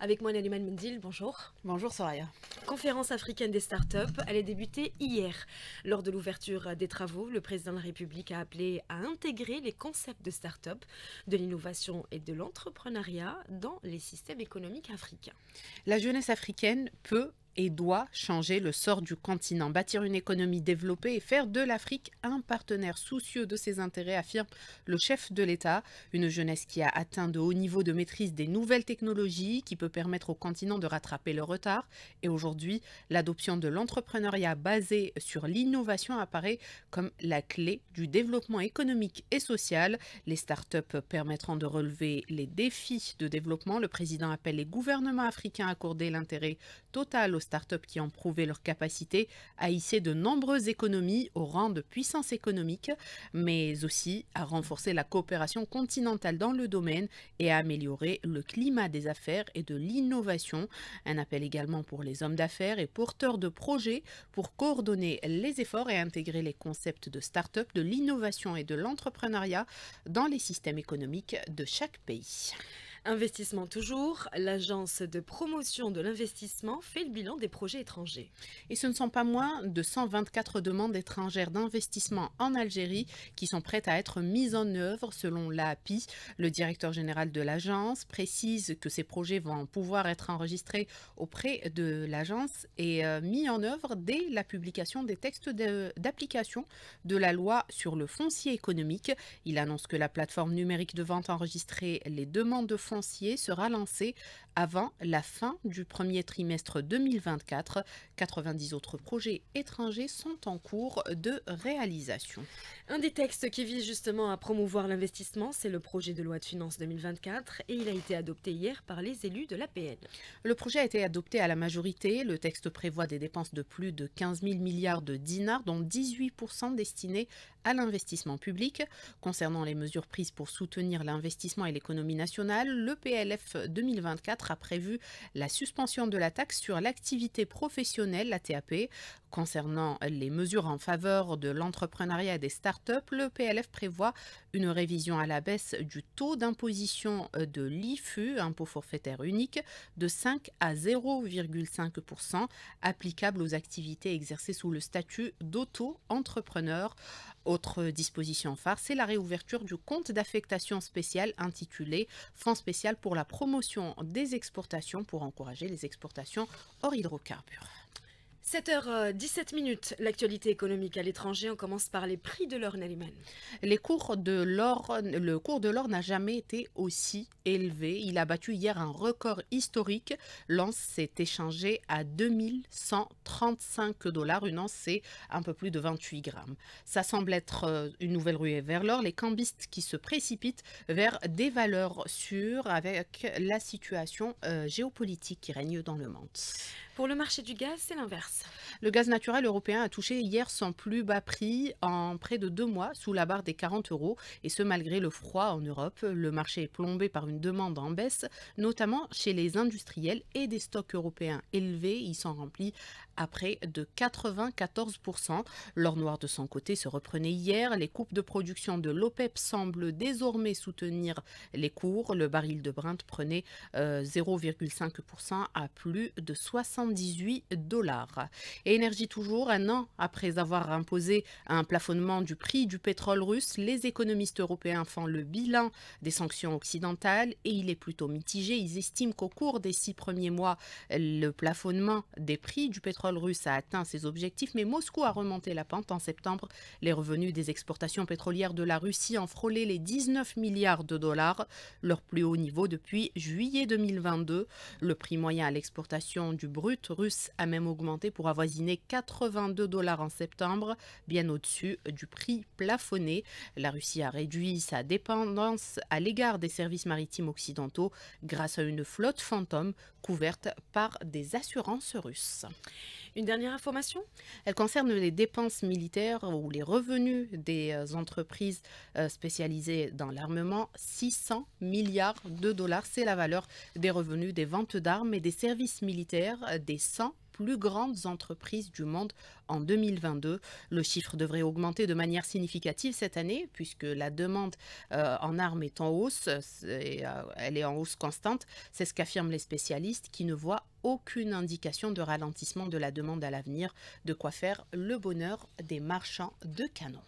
Avec moi, Naliman Mendil, bonjour. Bonjour Soraya. Conférence africaine des startups, elle a débuté hier. Lors de l'ouverture des travaux, le président de la République a appelé à intégrer les concepts de start-up, de l'innovation et de l'entrepreneuriat dans les systèmes économiques africains. La jeunesse africaine peut et doit changer le sort du continent, bâtir une économie développée et faire de l'Afrique un partenaire soucieux de ses intérêts, affirme le chef de l'État. Une jeunesse qui a atteint de hauts niveaux de maîtrise des nouvelles technologies, qui peut permettre au continent de rattraper le retard. Et aujourd'hui, l'adoption de l'entrepreneuriat basé sur l'innovation apparaît comme la clé du développement économique et social. Les start-up permettront de relever les défis de développement. Le président appelle les gouvernements africains à accorder l'intérêt total au startups qui ont prouvé leur capacité à hisser de nombreuses économies au rang de puissance économique, mais aussi à renforcer la coopération continentale dans le domaine et à améliorer le climat des affaires et de l'innovation. Un appel également pour les hommes d'affaires et porteurs de projets pour coordonner les efforts et intégrer les concepts de start-up, de l'innovation et de l'entrepreneuriat dans les systèmes économiques de chaque pays. Investissement toujours, l'agence de promotion de l'investissement fait le bilan des projets étrangers. Et ce ne sont pas moins de 124 demandes étrangères d'investissement en Algérie qui sont prêtes à être mises en œuvre selon l'API. Le directeur général de l'agence précise que ces projets vont pouvoir être enregistrés auprès de l'agence et euh, mis en œuvre dès la publication des textes d'application de la loi sur le foncier économique. Il annonce que la plateforme numérique de vente enregistrée les demandes de fonds sera lancé avant la fin du premier trimestre 2024. 90 autres projets étrangers sont en cours de réalisation. Un des textes qui vise justement à promouvoir l'investissement, c'est le projet de loi de finances 2024 et il a été adopté hier par les élus de l'APN. Le projet a été adopté à la majorité. Le texte prévoit des dépenses de plus de 15 000 milliards de dinars, dont 18% destinés à l'investissement public. Concernant les mesures prises pour soutenir l'investissement et l'économie nationale, le PLF 2024 a prévu la suspension de la taxe sur l'activité professionnelle, la TAP. Concernant les mesures en faveur de l'entrepreneuriat et des startups, le PLF prévoit une révision à la baisse du taux d'imposition de l'IFU, impôt forfaitaire unique, de 5 à 0,5% applicable aux activités exercées sous le statut d'auto-entrepreneur. Autre disposition phare, c'est la réouverture du compte d'affectation spéciale intitulé Fonds spécial pour la promotion des exportations pour encourager les exportations hors hydrocarbures. 7h17 euh, l'actualité économique à l'étranger. On commence par les prix de l'or, Les cours de l'or, le cours de l'or n'a jamais été aussi élevé. Il a battu hier un record historique. L'once s'est échangée à 2135 dollars. Une once, c'est un peu plus de 28 grammes. Ça semble être euh, une nouvelle ruée vers l'or. Les cambistes qui se précipitent vers des valeurs sûres avec la situation euh, géopolitique qui règne dans le monde. Pour le marché du gaz, c'est l'inverse. Le gaz naturel européen a touché hier son plus bas prix en près de deux mois, sous la barre des 40 euros, et ce malgré le froid en Europe. Le marché est plombé par une demande en baisse, notamment chez les industriels et des stocks européens élevés. Ils sont remplis à près de 94%. L'or noir de son côté se reprenait hier. Les coupes de production de l'OPEP e semblent désormais soutenir les cours. Le baril de Brent prenait 0,5% euh, à plus de 78 dollars. Et Énergie toujours, un an après avoir imposé un plafonnement du prix du pétrole russe, les économistes européens font le bilan des sanctions occidentales et il est plutôt mitigé. Ils estiment qu'au cours des six premiers mois, le plafonnement des prix du pétrole russe a atteint ses objectifs, mais Moscou a remonté la pente en septembre. Les revenus des exportations pétrolières de la Russie ont frôlé les 19 milliards de dollars, leur plus haut niveau depuis juillet 2022. Le prix moyen à l'exportation du brut russe a même augmenté pour avoisiner 82 dollars en septembre, bien au-dessus du prix plafonné. La Russie a réduit sa dépendance à l'égard des services maritimes occidentaux grâce à une flotte fantôme couverte par des assurances russes. Une dernière information Elle concerne les dépenses militaires ou les revenus des euh, entreprises euh, spécialisées dans l'armement. 600 milliards de dollars, c'est la valeur des revenus des ventes d'armes et des services militaires des 100 plus grandes entreprises du monde en 2022. Le chiffre devrait augmenter de manière significative cette année, puisque la demande euh, en armes est en hausse, euh, elle est en hausse constante. C'est ce qu'affirment les spécialistes qui ne voient aucune indication de ralentissement de la demande à l'avenir, de quoi faire le bonheur des marchands de canons.